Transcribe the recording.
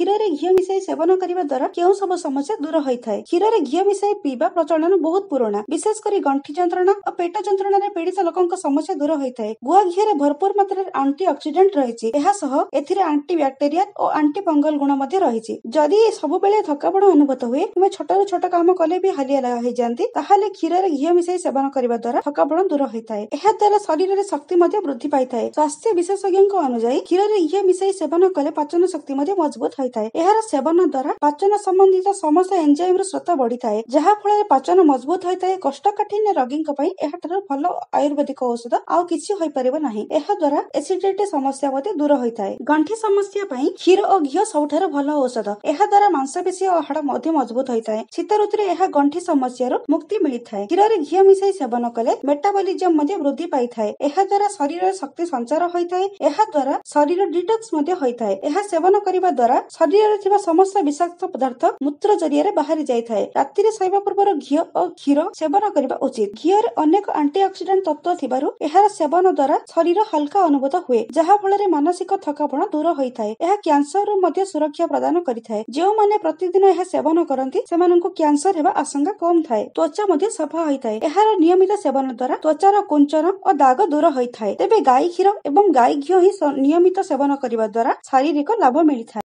କ୍ଷୀରରେ ଘିଅ ମିଶାଇ ସେବନ କରିବା ଦ୍ୱାରା କେଉଁ ସବୁ ସମସ୍ୟା ଦୂର ହୋଇଥାଏ କ୍ଷୀରରେ ଘିଅ ମିଶାଇ ପିଇବା ପ୍ରଚଳନ ବହୁତ ପୁରୁଣା ବିଶେଷ କରି ଗଣ୍ଠି ଯନ୍ତ୍ରଣା ଓ ପେଟ ଯନ୍ତ୍ରଣାରେ ପୀଡିତ ଲୋକଙ୍କ ସମସ୍ୟା ଦୂର ହୋଇଥାଏ ଗୁଆ ଘିଅରେ ଭରପୁର ମାତ୍ରାରେ ଆଣ୍ଟି ଅକ୍ସିଡେଣ୍ଟ ରହିଛି ଏହା ସହ ଏଥିରେ ଆଣ୍ଟି ବ୍ୟାକ୍ଟେରିଆ ଓ ଆଣ୍ଟି ଫଙ୍ଗଲ ଗୁଣ ମଧ୍ୟ ରହିଛି ଯଦି ସବୁବେଳେ ଥକାପଣ ଅନୁଭୂତ ହୁଏ କିମ୍ବା ଛୋଟରୁ ଛୋଟ କାମ କଲେ ବି ହାଲିଆ ହେଇଯାନ୍ତି ତାହେଲେ କ୍ଷୀରରେ ଘିଅ ମିଶାଇ ସେବନ କରିବା ଦ୍ୱାରା ଥକାପଣ ଦୂର ହୋଇଥାଏ ଏହାଦ୍ୱାରା ଶରୀରରେ ଶକ୍ତି ମଧ୍ୟ ବୃଦ୍ଧି ପାଇଥାଏ ସ୍ୱାସ୍ଥ୍ୟ ବିଶେଷଜ୍ଞଙ୍କ ଅନୁଯାୟୀ କ୍ଷୀରରେ ଘିଅ ମିଶାଇ ସେବନ କଲେ ପାଚନ ଶକ୍ତି ମଧ୍ୟ ମଜବୁତ ହୋଇଥାଏ ହୋଇଥାଏ ଏହାର ସେବନ ଦ୍ଵାରା ପାଚନ ସମ୍ବନ୍ଧିତ ସମସ୍ତ ଏନ୍ଜାଇମ୍ର ସ୍ରୋତ ବଢିଥାଏ ଯାହାଫଳରେ ପାଚନ ମଜବୁତ ହୋଇଥାଏ କଷ୍ଟକାଠିନ୍ୟ ରୋଗୀଙ୍କ ପାଇଁ ଏହାଠାରୁ ଭଲ ଆୟୁର୍ବେଦିକ ଔଷଧ ଆଉ କିଛି ହୋଇପାରିବ ନାହିଁ ଏହାଦ୍ୱାରା ଏସିଡିଟି ସମସ୍ୟା ମଧ୍ୟ ଦୂର ହୋଇଥାଏ ଗଣ୍ଠି ସମସ୍ୟା ପାଇଁ କ୍ଷୀର ଓ ଘିଅ ସବୁଠାରୁ ଭଲ ଔଷଧ ଏହାଦ୍ୱାରା ମାଂସପେଶୀ ଓ ହାଡ଼ ମଧ୍ୟ ମଜବୁତ ହୋଇଥାଏ ଶୀତ ଋତୁରେ ଏହା ଗଣ୍ଠି ସମସ୍ୟାରୁ ମୁକ୍ତି ମିଳିଥାଏ କ୍ଷୀରରେ ଘିଅ ମିଶାଇ ସେବନ କଲେ ମେଟାବଲିଜମ ମଧ୍ୟ ବୃଦ୍ଧି ପାଇଥାଏ ଏହାଦ୍ୱାରା ଶରୀରରେ ଶକ୍ତି ସଞ୍ଚାର ହୋଇଥାଏ ଏହାଦ୍ୱାରା ଶରୀର ଡିଟକ୍ସ ମଧ୍ୟ ହୋଇଥାଏ ଏହା ସେବନ କରିବା ଦ୍ୱାରା ଶରୀରରେ ଥିବା ସମସ୍ତ ବିଷାକ୍ତ ପଦାର୍ଥ ମୂତ୍ର ଜରିଆରେ ବାହାରି ଯାଇଥାଏ ରାତିରେ ଶୋଇବା ପୂର୍ବରୁ ଘିଅ ଓ କ୍ଷୀର ସେବନ କରିବା ଉଚିତ ଘିଅରେ ଅନେକ ଆଣ୍ଟି ଅକ୍ସିଡେଣ୍ଟ ତତ୍ତ୍ୱ ଥିବାରୁ ଏହାର ସେବନ ଦ୍ୱାରା ଶରୀର ହାଲକା ଅନୁଭୂତ ହୁଏ ଯାହା ଫଳରେ ମାନସିକ ଥକାପଣ ଦୂର ହୋଇଥାଏ ଏହା କ୍ୟାନ୍ସରରୁ ମଧ୍ୟ ସୁରକ୍ଷା ପ୍ରଦାନ କରିଥାଏ ଯେଉଁମାନେ ପ୍ରତିଦିନ ଏହା ସେବନ କରନ୍ତି ସେମାନଙ୍କୁ କ୍ୟାନ୍ସର ହେବା ଆଶଙ୍କା କମ୍ ଥାଏ ତ୍ୱଚା ମଧ୍ୟ ସଫା ହୋଇଥାଏ ଏହାର ନିୟମିତ ସେବନ ଦ୍ୱାରା ତ୍ୱଚାର କୁଞ୍ଚନ ଓ ଦାଗ ଦୂର ହୋଇଥାଏ ତେବେ ଗାଈ କ୍ଷୀର ଏବଂ ଗାଈ ଘିଅ ହିଁ ନିୟମିତ ସେବନ କରିବା ଦ୍ୱାରା ଶାରୀରିକ ଲାଭ ମିଳିଥାଏ